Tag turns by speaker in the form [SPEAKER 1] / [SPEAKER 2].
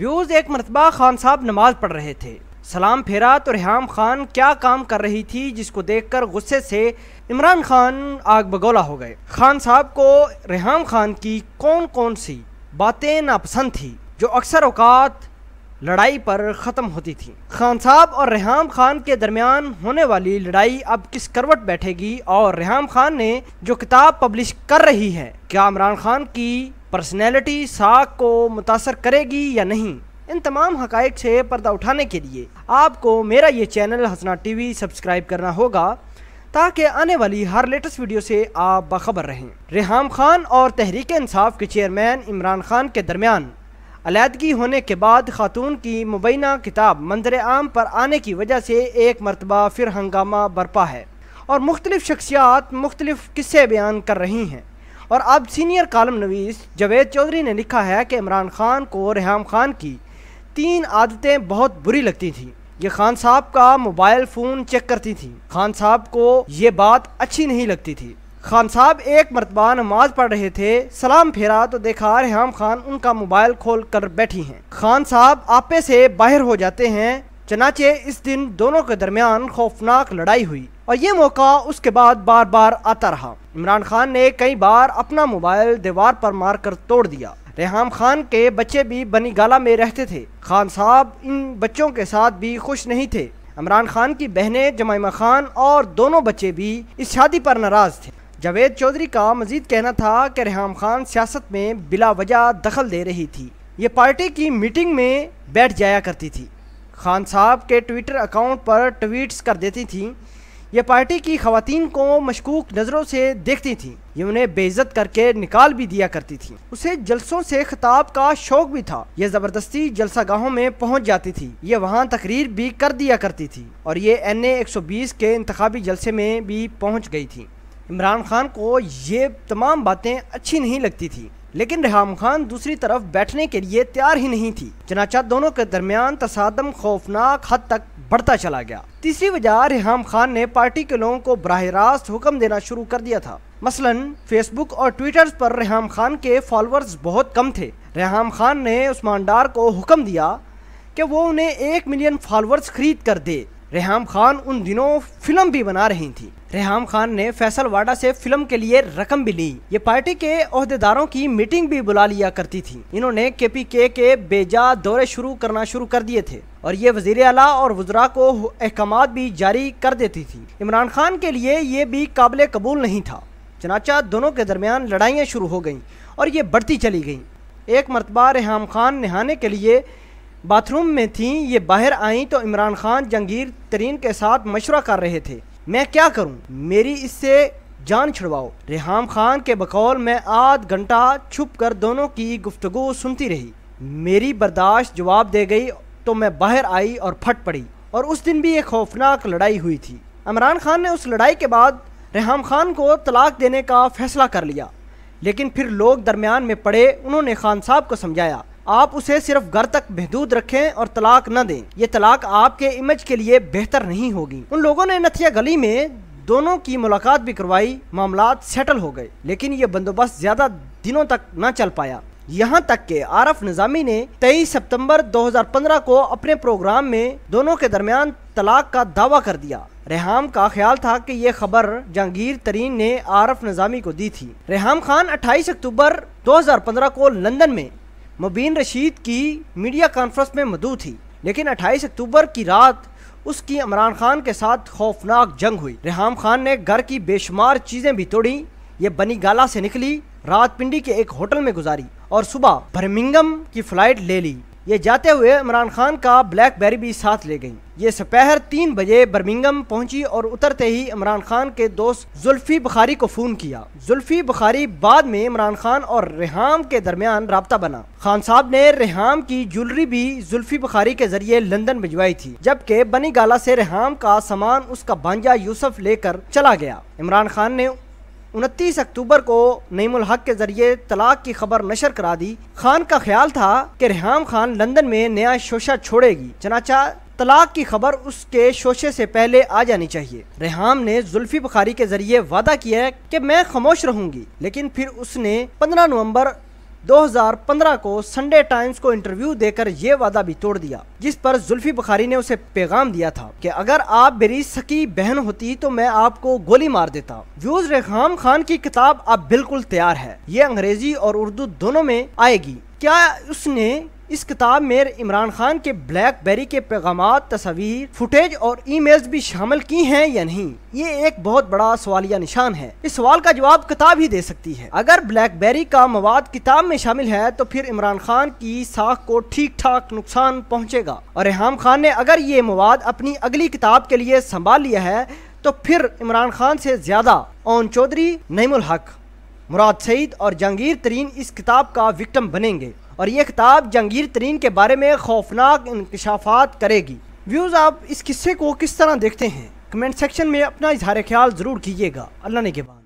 [SPEAKER 1] views ایک مرتبہ خان صاحب نماز پڑھ رہے تھے سلام پھیرا تو ریحام خان کیا کام کر رہی تھی جس کو دیکھ کر غصے سے ریحام خان کی کون کون سی باتیں ناپسند تھی جو اکثر اوقات لڑائی پر ختم ہوتی تھی خان صاحب اور ریحام خان کے درمیان ہونے والی لڑائی اب کس کروٹ بیٹھے گی اور ریحام خان نے جو کتاب پبلش کر رہی ہے کیا عمران خان کی پرسنالٹی ساکھ کو متاثر کرے گی یا نہیں ان تمام حقائق سے پردہ اٹھانے کے لیے آپ کو میرا یہ چینل ہنسنا ٹی وی سبسکرائب کرنا ہوگا تاکہ آنے والی ہر لیٹسٹ ویڈیو سے آپ باخبر رہیں ریحام خان اور تحریک انصاف کے چیئرمین عمران خان کے درمیان علیحدگی ہونے کے بعد خاتون کی مبینہ کتاب منظر عام پر آنے کی وجہ سے ایک مرتبہ پھر ہنگامہ برپا ہے اور مختلف شخصیات مختلف قصے بیان کر رہی ہیں اور اب سینئر کالم نویس جوید چودھری نے لکھا ہے کہ عمران خان کو ریحام خان کی تین عادتیں بہت بری لگتی تھیں یہ خان صاحب کا موبائل فون چیک کرتی تھیں خان صاحب کو یہ بات اچھی نہیں لگتی تھی خان صاحب ایک مرتبہ نماز پڑھ رہے تھے سلام پھیرا تو دیکھا ریحام خان ان کا موبائل کھول کر بیٹھی ہیں خان صاحب آپے سے باہر ہو جاتے ہیں چنانچہ اس دن دونوں کے درمیان خوفناک لڑائی ہوئی اور یہ موقع اس کے بعد بار بار آتا رہا عمران خان نے کئی بار اپنا موبائل دیوار پر مار کر توڑ دیا ریحام خان کے بچے بھی بنی گالا میں رہتے تھے خان صاحب ان بچوں کے ساتھ بھی خوش نہیں تھے عمران خان کی بہنیں جمائمہ خان اور دونوں بچے بھی اس شادی پر ناراض تھے جاوید چودھری کا مزید کہنا تھا کہ ریحام خان سیاست میں بلا وجہ دخل دے رہی تھی یہ پارٹی کی میٹنگ میں بیٹھ جایا کرتی تھی خان صاحب کے ٹویٹر اکاؤنٹ پر ٹویٹس کر دیتی تھیں یہ پارٹی کی خواتین کو مشکوک نظروں سے دیکھتی تھیں یہ انہیں بے عزت کر کے نکال بھی دیا کرتی تھیں اسے جلسوں سے خطاب کا شوق بھی تھا یہ زبردستی جلسہ گاہوں میں پہنچ جاتی تھی یہ وہاں تقریر بھی کر دیا کرتی تھی اور یہ این اے ایک سو بیس کے انتخابی جلسے میں بھی پہنچ گئی تھی عمران خان کو یہ تمام باتیں اچھی نہیں لگتی تھیں لیکن ریحام خان دوسری طرف بیٹھنے کے لیے تیار ہی نہیں تھی چنانچہ دونوں کے درمیان تصادم خوفناک حد تک بڑھتا چلا گیا تیسری وجہ ریحام خان نے پارٹی کے لوگوں کو براہ راست حکم دینا شروع کر دیا تھا مثلا فیس بک اور ٹویٹر پر ریحام خان کے فالورز بہت کم تھے ریحام خان نے عثمان ڈار کو حکم دیا کہ وہ انہیں ایک ملین فالورز خرید کر دے ریحام خان ان دنوں فلم بھی بنا رہی تھیں ریحام خان نے فیصل واڈا سے فلم کے لیے رقم بھی لی یہ پارٹی کے عہدے داروں کی میٹنگ بھی بلا لیا کرتی تھی انہوں نے کے پی کے کے بیجا دورے شروع کرنا شروع کر دیے تھے اور یہ وزیر اعلیٰ اور وزراء کو احکامات بھی جاری کر دیتی تھی عمران خان کے لیے یہ بھی قابل قبول نہیں تھا چنانچہ دونوں کے درمیان لڑائیاں شروع ہو گئیں اور یہ بڑھتی چلی گئیں ایک مرتبہ ریحام خان نہانے کے لیے باتھ روم میں تھیں یہ باہر آئیں تو عمران خان جنگیر ترین کے ساتھ مشورہ کر رہے تھے میں کیا کروں میری اس سے جان چھڑواؤ ریحام خان کے بقول میں آدھ گھنٹہ چھپ کر دونوں کی گفتگو سنتی رہی میری برداشت جواب دے گئی تو میں باہر آئی اور پھٹ پڑی اور اس دن بھی ایک خوفناک لڑائی ہوئی تھی عمران خان نے اس لڑائی کے بعد ریحام خان کو طلاق دینے کا فیصلہ کر لیا لیکن پھر لوگ درمیان میں پڑے انہوں نے خان صاحب کو سمجھایا آپ اسے صرف گھر تک محدود رکھیں اور طلاق نہ دیں یہ طلاق آپ کے امیج کے لیے بہتر نہیں ہوگی ان لوگوں نے گلی میں دونوں کی ملاقات بھی کروائی معاملات سیٹل ہو گئے لیکن یہ بندوبست زیادہ دنوں تک نہ چل پایا یہاں تک کہ عارف نظامی نے تیئیس سپتمبر دو ہزار پندرہ کو اپنے پروگرام میں دونوں کے درمیان طلاق کا دعویٰ کر دیا ریحام کا خیال تھا کہ یہ خبر جہانگیر ترین نے عارف نظامی کو دی تھی ریحام خان اٹھائیس اکتوبر دو ہزار پندرہ کو لندن میں مبین رشید کی میڈیا کانفرنس میں مدعو تھی لیکن اٹھائیس اکتوبر کی رات اس کی عمران خان کے ساتھ خوفناک جنگ ہوئی ریحام خان نے گھر کی بے شمار چیزیں بھی توڑیں یہ بنی گالا سے نکلی رات پنڈی کے ایک ہوٹل میں گزاری اور صبح بھرمنگم کی فلائٹ لے لی یہ جاتے ہوئے عمران خان کا بلیک بیری بھی ساتھ لے یہ سپہر تین بجے پہنچی اور اترتے ہی عمران خان کے دوست زلفی بخاری کو فون کیا زلفی بخاری بعد میں عمران خان اور ریحام کے درمیان رابطہ بنا خان صاحب نے ریحام کی جولری بھی زلفی بخاری کے ذریعے لندن بھجوائی تھی جبکہ بنی گالا سے ریحام کا سامان اس کا بانجا یوسف لے کر چلا گیا عمران خان نے انتیس اکتوبر کو نعیم الحق کے ذریعے طلاق کی خبر نشر کرا دی خان کا خیال تھا کہ ریحام خان لندن میں نیا شوشہ چھوڑے گی چنانچہ طلاق کی خبر اس کے شوشے سے پہلے آ جانی چاہیے ریحام نے زلفی بخاری کے ذریعے وعدہ کیا ہے کہ میں خاموش رہوں گی لیکن پھر اس نے پندرہ نومبر دو ہزار پندرہ کو سنڈے ٹائمز کو انٹرویو دے کر یہ وعدہ بھی توڑ دیا جس پر زلفی بخاری نے اسے پیغام دیا تھا کہ اگر آپ میری سکی بہن ہوتی تو میں آپ کو گولی مار دیتا ویوز ریخام خان کی کتاب اب بالکل تیار ہے یہ انگریزی اور اردو دونوں میں آئے گی کیا اس نے اس کتاب میں عمران خان کے بلیک بیری کے پیغامات تصاویر فوٹیج اور ای میلز بھی شامل کی ہیں یا نہیں یہ ایک بہت بڑا سوالیہ نشان ہے اس سوال کا جواب کتاب ہی دے سکتی ہے اگر بلیک بیری کا مواد کتاب میں شامل ہے تو پھر عمران خان کی ساکھ کو ٹھیک ٹھاک نقصان پہنچے گا اور ریحام خان نے اگر یہ مواد اپنی اگلی کتاب کے لیے سنبھال لیا ہے تو پھر عمران خان سے زیادہ اون چودھری نعم الحق مراد سعید اور جہانگیر ترین اس کتاب کا وکٹم بنیں گے اور یہ کتاب جنگیر ترین کے بارے میں خوفناک انکشافات کرے گی ویوز آپ اس قصے کو کس طرح دیکھتے ہیں کمنٹ سیکشن میں اپنا اظہار خیال ضرور کیجیے گا اللہ نے کے بعد